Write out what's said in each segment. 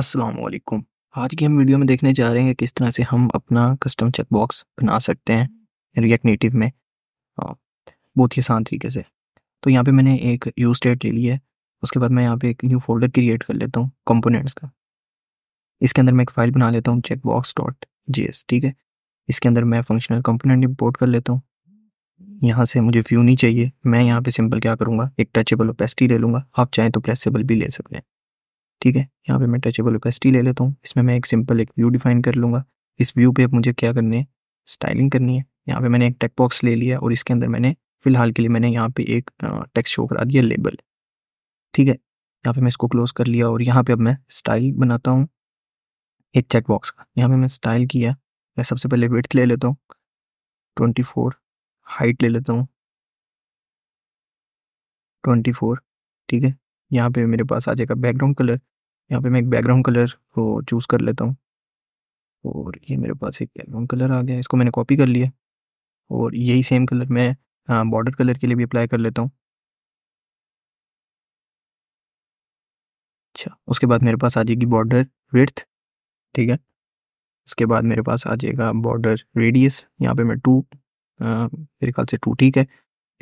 असलकुम आज की हम वीडियो में देखने जा रहे हैं किस तरह से हम अपना कस्टम चेक बॉक्स बना सकते हैं रिएक्ट नेटिव में बहुत ही आसान तरीके से तो यहाँ पे मैंने एक यू स्टेट ले लिया है उसके बाद मैं यहाँ पे एक न्यू फोल्डर क्रिएट कर लेता हूँ कंपोनेंट्स का इसके अंदर मैं एक फ़ाइल बना लेता हूँ check box dot G S ठीक है इसके अंदर मैं फंक्शनल कंपोनेंट इम्पोर्ट कर लेता हूँ यहाँ से मुझे व्यू नहीं चाहिए मैं यहाँ पे सिंपल क्या करूँगा एक टचेबल ओपेसिटी ले लूँगा आप चाहें तो प्लेसेबल भी ले सकते हैं ठीक है यहाँ पे मैं टचेबल ओपेसिटी ले लेता हूँ इसमें मैं एक सिंपल एक व्यू डिफाइन कर लूँगा इस व्यू पे मुझे क्या करनी है स्टाइलिंग करनी है यहाँ पे मैंने एक टेक बॉक्स ले लिया और इसके अंदर मैंने फिलहाल के लिए मैंने यहाँ पे एक टेक्स्ट शो करा दिया लेबल ठीक है यहाँ पे मैं इसको क्लोज कर लिया और यहाँ पे अब मैं स्टाइल बनाता हूँ एक चेक बॉक्स का यहाँ पे मैं स्टाइल किया मैं सबसे पहले वेट ले लेता हूँ ट्वेंटी फोर हाइट ले लेता हूँ ट्वेंटी फोर ठीक है यहाँ पे मेरे पास आ जाएगा बैकग्राउंड कलर यहाँ पे मैं एक बैकग्राउंड कलर को चूज़ कर लेता हूँ और ये मेरे पास एक बैकग्राउंड कलर आ गया इसको मैंने कॉपी कर लिया और यही सेम कलर मैं बॉर्डर कलर के लिए भी अप्लाई कर लेता हूँ अच्छा उसके बाद मेरे पास आ जाएगी बॉर्डर विर्थ ठीक है इसके बाद मेरे पास आ जाएगा बॉर्डर रेडियस यहाँ पे मैं टू मेरे ख्याल से टू ठीक है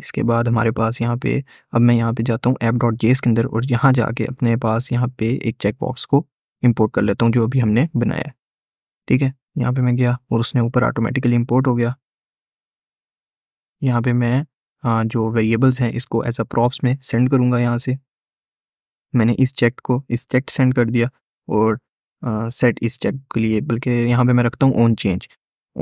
इसके बाद हमारे पास यहाँ पे अब मैं यहाँ पे जाता हूँ ऐप डॉट जेस के अंदर और यहाँ जाके अपने पास यहाँ पे एक चेक बॉक्स को इम्पोर्ट कर लेता हूँ जो अभी हमने बनाया ठीक है यहाँ पे मैं गया और उसने ऊपर ऑटोमेटिकली इम्पोर्ट हो गया यहाँ पे मैं हाँ जो वेरिएबल्स हैं इसको एज अ प्रॉप्स में सेंड करूँगा यहाँ से मैंने इस चेक को इस चेक सेंड कर दिया और सेट हाँ, इस चेक के लिए बल्कि यहाँ पे मैं रखता हूँ ऑन चेंज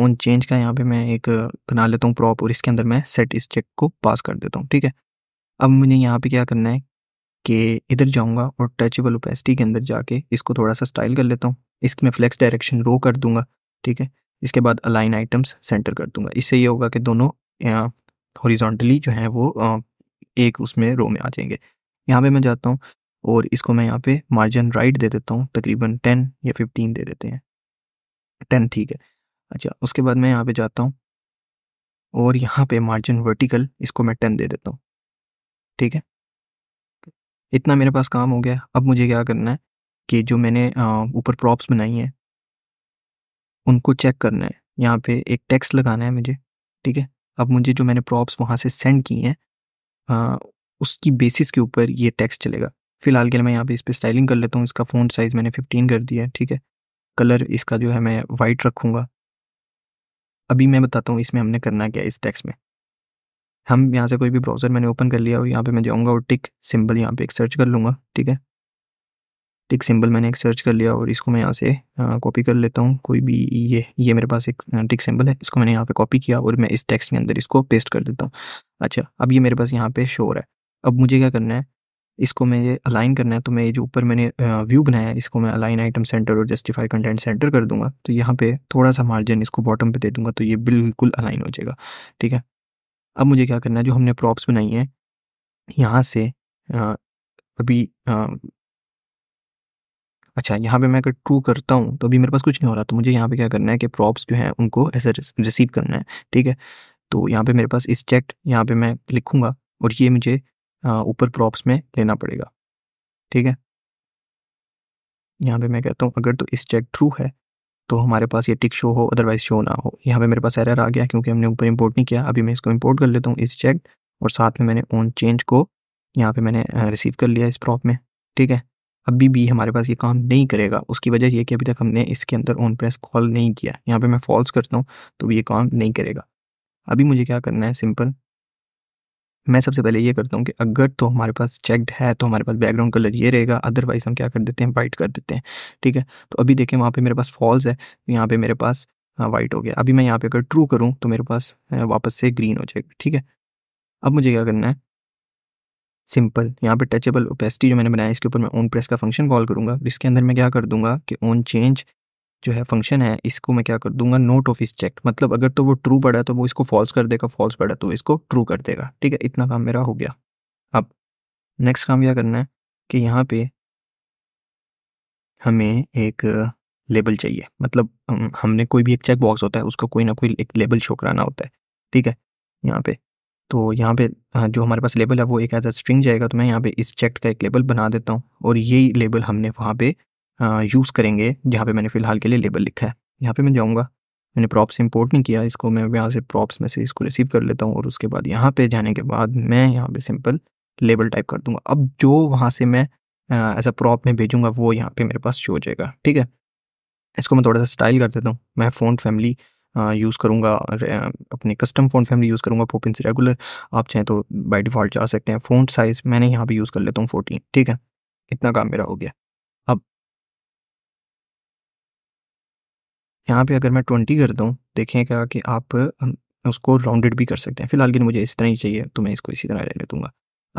ऑन चेंज का यहाँ पे मैं एक बना लेता हूँ प्रॉप और इसके अंदर मैं सेट इस चेक को पास कर देता हूँ ठीक है अब मुझे यहाँ पे क्या करना है कि इधर जाऊँगा और टचेबल ओपेसिटी के अंदर जाके इसको थोड़ा सा स्टाइल कर लेता हूँ इसकी मैं फ्लैक्स डायरेक्शन रो कर दूंगा ठीक है इसके बाद अलाइन आइटम्स सेंटर कर दूंगा इससे ये होगा कि दोनों हॉरिजॉन्टली जो है वो एक उसमें रो में आ जाएंगे यहाँ पे मैं जाता हूँ और इसको मैं यहाँ पे मार्जिन राइट दे देता हूँ तकरीबन टेन या फिफ्टीन दे देते हैं टेन ठीक है अच्छा उसके बाद मैं यहाँ पे जाता हूँ और यहाँ पे मार्जिन वर्टिकल इसको मैं टेन दे देता हूँ ठीक है इतना मेरे पास काम हो गया अब मुझे क्या करना है कि जो मैंने ऊपर प्रॉप्स बनाई हैं उनको चेक करना है यहाँ पे एक टैक्स लगाना है मुझे ठीक है अब मुझे जो मैंने प्रॉप्स वहाँ से सेंड किए हैं उसकी बेसिस के ऊपर ये टैक्स चलेगा फ़िलहाल के लिए मैं यहाँ पे इस पर स्टाइलिंग कर लेता हूँ इसका फ़ोन साइज़ मैंने फिफ्टीन कर दिया है ठीक है कलर इसका जो है मैं वाइट रखूँगा अभी मैं बताता हूँ इसमें हमने करना क्या है इस टेक्स्ट में हम यहाँ से कोई भी ब्राउज़र मैंने ओपन कर लिया और यहाँ पे मैं जाऊँगा और टिक सिंबल यहाँ पे एक सर्च कर लूँगा ठीक है टिक सिंबल मैंने एक सर्च कर लिया और इसको मैं यहाँ से कॉपी कर लेता हूँ कोई भी ये ये मेरे पास एक टिक सिंबल है इसको मैंने यहाँ पे कॉपी किया और मैं इस टेक्स्ट के अंदर इसको पेस्ट कर देता हूँ अच्छा अब ये मेरे पास यहाँ पे शोर है अब मुझे क्या करना है इसको मैं ये अलाइन करना है तो मैं जो ऊपर मैंने व्यू बनाया है इसको मैं अलाइन आइटम सेंटर और जस्टिफाई कंटेंट सेंटर कर दूंगा तो यहाँ पे थोड़ा सा मार्जिन इसको बॉटम पे दे दूंगा तो ये बिल्कुल अलाइन हो जाएगा ठीक है अब मुझे क्या करना है जो हमने प्रॉप्स बनाई हैं यहाँ से आ, अभी आ, अच्छा यहाँ पे मैं अगर ट्रू करता हूँ तो अभी मेरे पास कुछ नहीं हो रहा तो मुझे यहाँ पे क्या करना है कि प्रॉप्स जो हैं उनको ऐसे रिसीव करना है ठीक है तो यहाँ पे मेरे पास इस चेक यहाँ पे मैं लिखूँगा और ये मुझे ऊपर प्रॉप्स में लेना पड़ेगा ठीक है यहाँ पे मैं कहता हूँ अगर तो इस चेक थ्रू है तो हमारे पास ये टिक शो हो अदरवाइज शो ना हो यहाँ पे मेरे पास एरर आ गया क्योंकि हमने ऊपर इंपोर्ट नहीं किया अभी मैं इसको इंपोर्ट कर लेता हूँ इस चेक और साथ में मैंने ऑन चेंज को यहाँ पे मैंने रिसीव कर लिया इस प्रॉप में ठीक है अभी भी हमारे पास ये काम नहीं करेगा उसकी वजह यह कि अभी तक हमने इसके अंदर ऑन प्रेस कॉल नहीं किया यहाँ पर मैं फॉल्स करता हूँ तो भी ये काम नहीं करेगा अभी मुझे क्या करना है सिंपल मैं सबसे पहले ये करता हूँ कि अगर तो हमारे पास चेकड है तो हमारे पास बैकग्राउंड कलर ये रहेगा अदरवाइज़ हम क्या कर देते हैं वाइट कर देते हैं ठीक है तो अभी देखें वहाँ पे मेरे पास फॉल्स है यहाँ पे मेरे पास वाइट हाँ, हो गया अभी मैं यहाँ पे अगर ट्रू करूँ तो मेरे पास हाँ, वापस से ग्रीन हो जाएगा ठीक है अब मुझे क्या करना है सिंपल यहाँ पे टचेबल ओपेसिटी जो मैंने बनाया इसके ऊपर मैं ओन प्रेस का फंक्शन कॉल करूँगा इसके अंदर मैं क्या कर दूँगा कि ओन चेंज जो है फंक्शन है इसको मैं क्या कर दूंगा नोट ऑफ इस चेक मतलब अगर तो वो ट्रू पड़ा है तो वो इसको फॉल्स कर देगा फॉल्स पड़ा तो इसको ट्रू कर देगा ठीक है इतना काम मेरा हो गया अब नेक्स्ट काम क्या करना है कि यहाँ पे हमें एक लेबल चाहिए मतलब हमने कोई भी एक चेक बॉक्स होता है उसका कोई ना कोई एक लेबल शो कराना होता है ठीक है यहाँ पे तो यहाँ पे हाँ, जो हमारे पास लेबल है वो एक एज अ स्ट्रिंग जाएगा तो मैं यहाँ पे इस चेक का एक लेबल बना देता हूँ और यही लेबल हमने वहाँ पे यूज़ हाँ, करेंगे जहाँ पे मैंने फ़िलहाल के लिए लेबल लिखा है यहाँ पे मैं जाऊँगा मैंने प्रॉप से इंपोर्ट नहीं किया इसको मैं यहाँ से प्रॉप्स में से इसको रिसीव कर लेता हूँ और उसके बाद यहाँ पे जाने के बाद मैं यहाँ पे सिंपल लेबल टाइप कर दूंगा अब जो वहाँ से मैं ऐसा प्रॉप में भेजूंगा वो यहाँ पे मेरे पास शो हो जाएगा ठीक है इसको मैं थोड़ा सा स्टाइल कर देता हूँ मैं फ़ोन फैमिली यूज़ करूँगा अपने कस्टम फ़ोन फैमिली यूज़ करूँगा से रेगुलर आप चाहें तो बाई डिफ़ॉल्ट जा सकते हैं फ़ोन साइज़ मैंने यहाँ पे यूज़ कर लेता हूँ फोर्टीन ठीक है इतना काम मेरा हो गया यहाँ पे अगर मैं ट्वेंटी कर दूँ क्या कि आप उसको राउंडेड भी कर सकते हैं फिलहाल के लिए मुझे इस तरह ही चाहिए तो मैं इसको इसी तरह ले दूँगा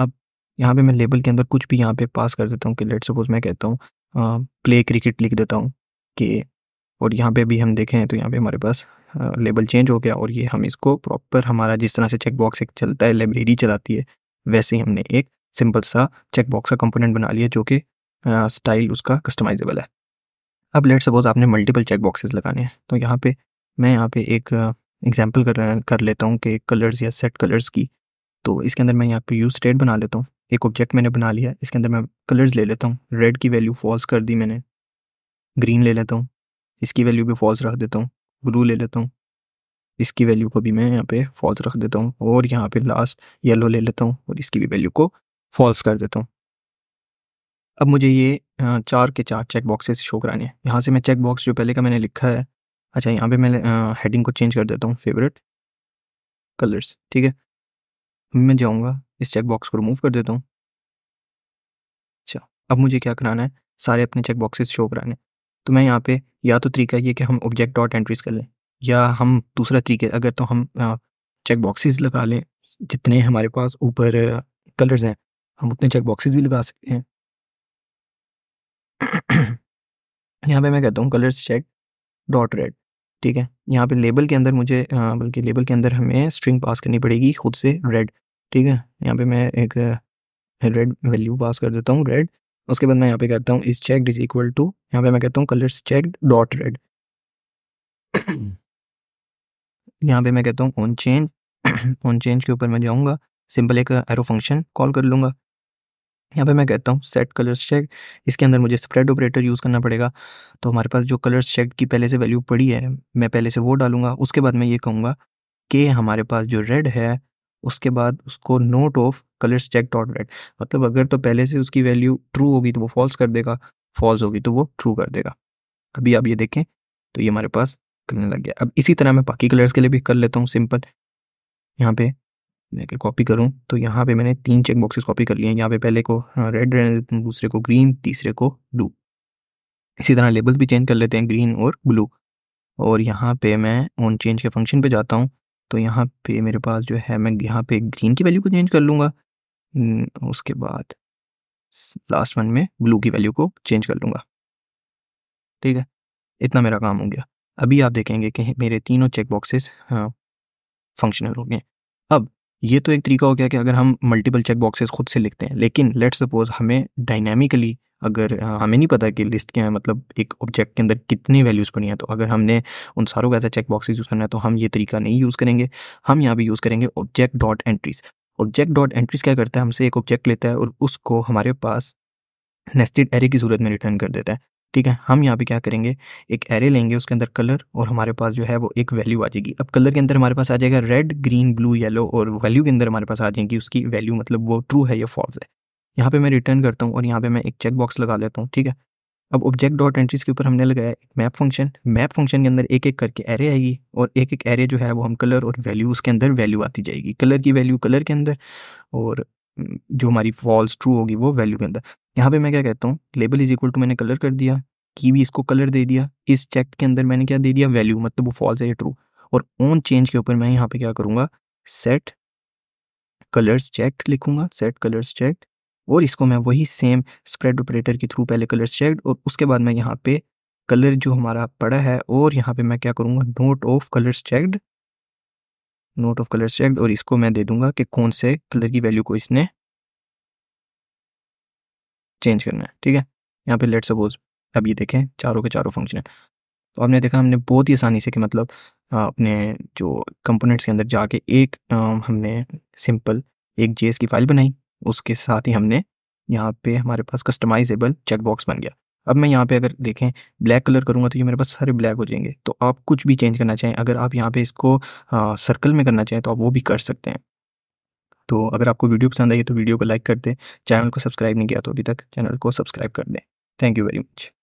अब यहाँ पे मैं लेबल के अंदर कुछ भी यहाँ पे पास कर देता हूँ कि लेट सपोज मैं कहता हूँ प्ले क्रिकेट लिख देता हूँ कि और यहाँ पे भी हम देखें तो यहाँ पे हमारे पास लेबल चेंज हो गया और ये हम इसको प्रॉपर हमारा जिस तरह से चेक बॉक्स एक चलता है लाइब्रेरी चलाती है वैसे ही हमने एक सिंपल सा चेक बॉक्स का कंपोनेंट बना लिया जो कि स्टाइल उसका कस्टमाइजेबल है अब लेट सपोज आपने मल्टीपल चेक बॉक्सेस लगाने हैं तो यहाँ पे मैं यहाँ पे एक एग्जांपल uh, कर uh, कर लेता हूँ कि कलर्स या सेट कलर्स की तो इसके अंदर मैं यहाँ पे यू स्टेट बना लेता हूँ एक ऑब्जेक्ट मैंने बना लिया इसके अंदर मैं कलर्स ले लेता हूँ रेड की वैल्यू फॉल्स कर दी मैंने ग्रीन ले लेता हूँ इसकी वैल्यू भी फॉल्स रख देता हूँ ब्लू ले लेता हूँ इसकी वैल्यू को भी मैं यहाँ पे फॉल्स रख देता हूँ और यहाँ पे लास्ट येलो ले लेता हूँ और इसकी भी वैल्यू को फॉल्स कर देता हूँ अब मुझे ये चार के चार चेक बॉक्सेस शो कराने हैं यहाँ से मैं चेक बॉक्स जो पहले का मैंने लिखा है अच्छा यहाँ पे मैं हेडिंग को चेंज कर देता हूँ फेवरेट कलर्स ठीक है मैं जाऊँगा इस चेक बॉक्स को रिमूव कर देता हूँ अच्छा अब मुझे क्या कराना है सारे अपने चेक बॉक्सेस शो कराने तो मैं यहाँ पे या तो तरीका ये कि हम ऑब्जेक्ट डॉट एंट्रीज कर लें या हम दूसरा तरीके अगर तो हम चेक बॉक्सेस लगा लें जितने हमारे पास ऊपर कलर्स हैं हम उतने चेक बॉक्सेस भी लगा सकते हैं यहाँ पे मैं कहता हूँ कलर्स चेक डॉट रेड ठीक है यहाँ पे लेबल के अंदर मुझे बल्कि लेबल के अंदर हमें स्ट्रिंग पास करनी पड़ेगी खुद से रेड ठीक है यहाँ पे मैं एक रेड वैल्यू पास कर देता हूँ रेड उसके बाद मैं यहाँ पे कहता हूँ इस चेक इज इक्वल टू यहाँ पे मैं कहता हूँ कलर्स चेक डॉट रेड यहाँ पे मैं कहता हूँ ऑन चेंज ऑन चेंज के ऊपर मैं जाऊँगा सिंपल एक एरो फंक्शन कॉल कर लूँगा यहाँ पे मैं कहता हूँ सेट कलर्स चेक इसके अंदर मुझे स्प्रेड ऑपरेटर यूज़ करना पड़ेगा तो हमारे पास जो कलर्स चेक की पहले से वैल्यू पड़ी है मैं पहले से वो डालूंगा उसके बाद मैं ये कहूँगा कि हमारे पास जो रेड है उसके बाद उसको not of colours check dot red मतलब अगर तो पहले से उसकी वैल्यू ट्रू होगी तो वो फॉल्स कर देगा फॉल्स होगी तो वो ट्रू कर देगा अभी आप ये देखें तो ये हमारे पास करने लग गया अब इसी तरह मैं बाकी कलर्स के लिए भी कर लेता हूँ सिंपल यहाँ पे लेकर कॉपी करूँ तो यहाँ पे मैंने तीन चेक बॉक्सेस कॉपी कर लिए हैं यहाँ पे पहले को रेड रहने देते हैं दूसरे को ग्रीन तीसरे को ब्लू इसी तरह लेबल्स भी चेंज कर लेते हैं ग्रीन और ब्लू और यहाँ पे मैं ऑन चेंज के फंक्शन पे जाता हूँ तो यहाँ पे मेरे पास जो है मैं यहाँ पे ग्रीन की वैल्यू को चेंज कर लूँगा हम्म, उसके बाद लास्ट वन में ब्लू की वैल्यू को चेंज कर लूँगा ठीक है इतना मेरा काम हो गया अभी आप देखेंगे कि मेरे तीनों चेक बॉक्सेस फंक्शनल हो गए अब ये तो एक तरीका हो गया कि अगर हम मल्टीपल चेक बॉक्सेस खुद से लिखते हैं लेकिन लेट सपोज हमें डायनामिकली अगर हमें नहीं पता कि लिस्ट के मतलब एक ऑब्जेक्ट के अंदर कितनी वैल्यूज़ बनी हैं तो अगर हमने उन सारों का ऐसा चेक बॉक्सेस यूज़ करना है तो हम ये तरीका नहीं यूज़ करेंगे हम यहाँ पर यूज़ करेंगे object dot entries object dot entries क्या करता है हमसे एक ऑब्जेक्ट लेता है और उसको हमारे पास नेस्टेड एरे की सूरत में रिटर्न कर देता है ठीक है हम यहाँ पे क्या करेंगे एक एरे लेंगे उसके अंदर कलर और हमारे पास जो है वो एक वैल्यू आ जाएगी अब कलर के अंदर हमारे पास आ जाएगा रेड ग्रीन ब्लू येलो और वैल्यू के अंदर हमारे पास आ जाएगी उसकी वैल्यू मतलब वो ट्रू है या फॉल्स है यहाँ पे मैं रिटर्न करता हूँ और यहाँ पे मैं एक चेक बॉक्स लगा लेता हूँ ठीक है अब ऑब्जेक्ट डॉट एंट्रीज के ऊपर हमने लगाया एक मैप फंक्शन मैप फंक्शन के अंदर एक एक करके एरे आएगी और एक एक एरे जो है वो हम कलर और वैल्यू उसके अंदर वैल्यू आती जाएगी कलर की वैल्यू कलर के अंदर और जो हमारी फॉल्स ट्रू होगी वो वैल्यू के अंदर यहाँ पे मैं क्या कहता हूँ लेबल इज इक्वल टू मैंने कलर कर दिया की भी इसको कलर दे दिया इस चेक के अंदर मैंने क्या दे दिया वैल्यू मतलब वो फॉल्स है या ट्रू और ऑन चेंज के ऊपर मैं यहाँ पे क्या करूँगा सेट कलर्स चेक लिखूंगा सेट कलर्स चेक और इसको मैं वही सेम स्प्रेड ऑपरेटर के थ्रू पहले कलर्स चेक और उसके बाद मैं यहाँ पे कलर जो हमारा पड़ा है और यहाँ पे मैं क्या करूँगा not of colours checked not of colour select और इसको मैं दे दूंगा कि कौन से कलर की वैल्यू को इसने चेंज करना है ठीक है यहाँ पे लेट सपोज अब ये देखें चारों के चारों फंक्शन है तो आपने देखा हमने बहुत ही आसानी से कि मतलब अपने जो कंपोनेंट्स के अंदर जाके एक हमने सिंपल एक जेस की फाइल बनाई उसके साथ ही हमने यहाँ पे हमारे पास कस्टमाइजेबल चेकबॉक्स बन गया अब मैं यहाँ पे अगर देखें ब्लैक कलर करूँगा तो ये मेरे पास सारे ब्लैक हो जाएंगे तो आप कुछ भी चेंज करना चाहें अगर आप यहाँ पे इसको सर्कल हाँ, में करना चाहें तो आप वो भी कर सकते हैं तो अगर आपको वीडियो पसंद आई तो वीडियो को लाइक कर दें चैनल को सब्सक्राइब नहीं किया तो अभी तक चैनल को सब्सक्राइब कर दें थैंक यू वेरी मच